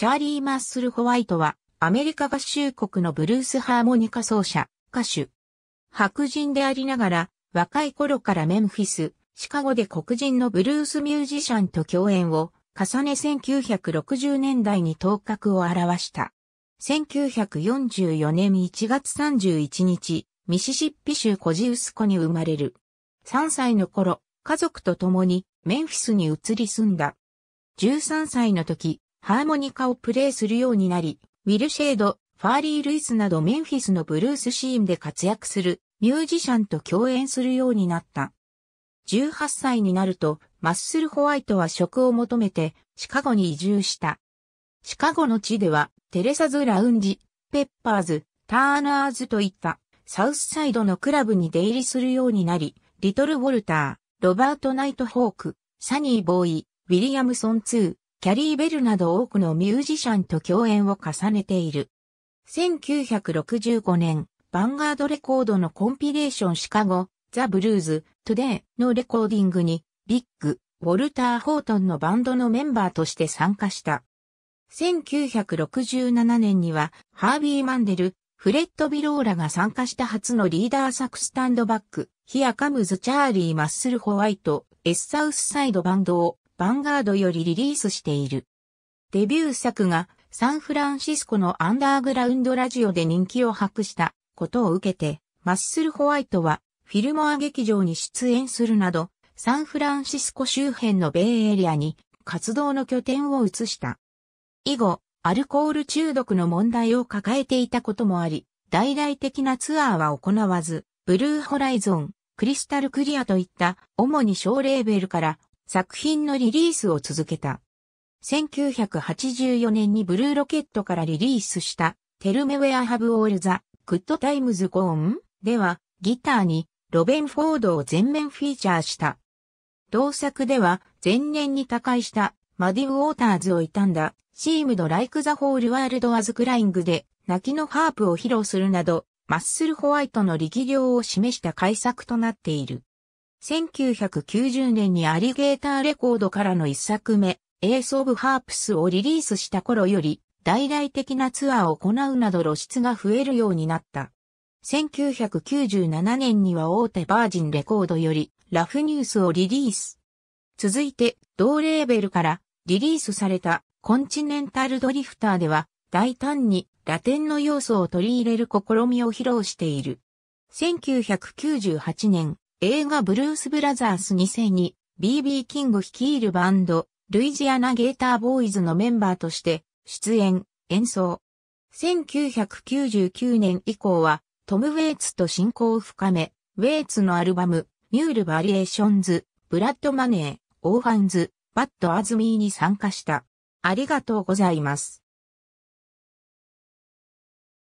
チャーリー・マッスル・ホワイトは、アメリカ合衆国のブルースハーモニカ奏者、歌手。白人でありながら、若い頃からメンフィス、シカゴで黒人のブルースミュージシャンと共演を重ね1960年代に頭角を現した。1944年1月31日、ミシシッピ州コジウス湖に生まれる。3歳の頃、家族と共にメンフィスに移り住んだ。13歳の時、ハーモニカをプレイするようになり、ウィルシェード、ファーリー・ルイスなどメンフィスのブルースシーンで活躍するミュージシャンと共演するようになった。18歳になると、マッスル・ホワイトは職を求めてシカゴに移住した。シカゴの地では、テレサズ・ラウンジ、ペッパーズ、ターナーズといったサウスサイドのクラブに出入りするようになり、リトル・ウォルター、ロバート・ナイト・ホーク、サニー・ボーイ、ウィリアムソンツー、キャリー・ベルなど多くのミュージシャンと共演を重ねている。1965年、バンガードレコードのコンピレーションシカゴ、ザ・ブルーズ、トゥデイのレコーディングに、ビッグ、ウォルター・ホートンのバンドのメンバーとして参加した。1967年には、ハービー・マンデル、フレッド・ビローラが参加した初のリーダー作スタンドバック、ヒアカムズ・チャーリー・マッスル・ホワイト、エッサウスサイドバンドをヴァンガードよりリリースしている。デビュー作がサンフランシスコのアンダーグラウンドラジオで人気を博したことを受けて、マッスル・ホワイトはフィルモア劇場に出演するなど、サンフランシスコ周辺のベイエリアに活動の拠点を移した。以後、アルコール中毒の問題を抱えていたこともあり、大々的なツアーは行わず、ブルーホライゾン、クリスタルクリアといった主に小レーベルから作品のリリースを続けた。1984年にブルーロケットからリリースしたテルメウェアハブオールザ・グッドタイムズ・ゴーンではギターにロベン・フォードを全面フィーチャーした。同作では前年に他界したマディ・ウォーターズを悼んだシームド・ライク・ザ・ホール・ワールド・アズ・クライングで泣きのハープを披露するなどマッスル・ホワイトの力量を示した改作となっている。1990年にアリゲーターレコードからの一作目、エース・オブ・ハープスをリリースした頃より、大々的なツアーを行うなど露出が増えるようになった。1997年には大手バージンレコードより、ラフニュースをリリース。続いて、同レーベルからリリースされたコンチネンタルドリフターでは、大胆にラテンの要素を取り入れる試みを披露している。1998年、映画ブルースブラザース2002、BB キング率いるバンド、ルイジアナゲーターボーイズのメンバーとして、出演、演奏。1999年以降は、トム・ウェイツと親交を深め、ウェイツのアルバム、ミュール・バリエーションズ、ブラッド・マネー、オーファンズ、バッド・アズミーに参加した。ありがとうございます。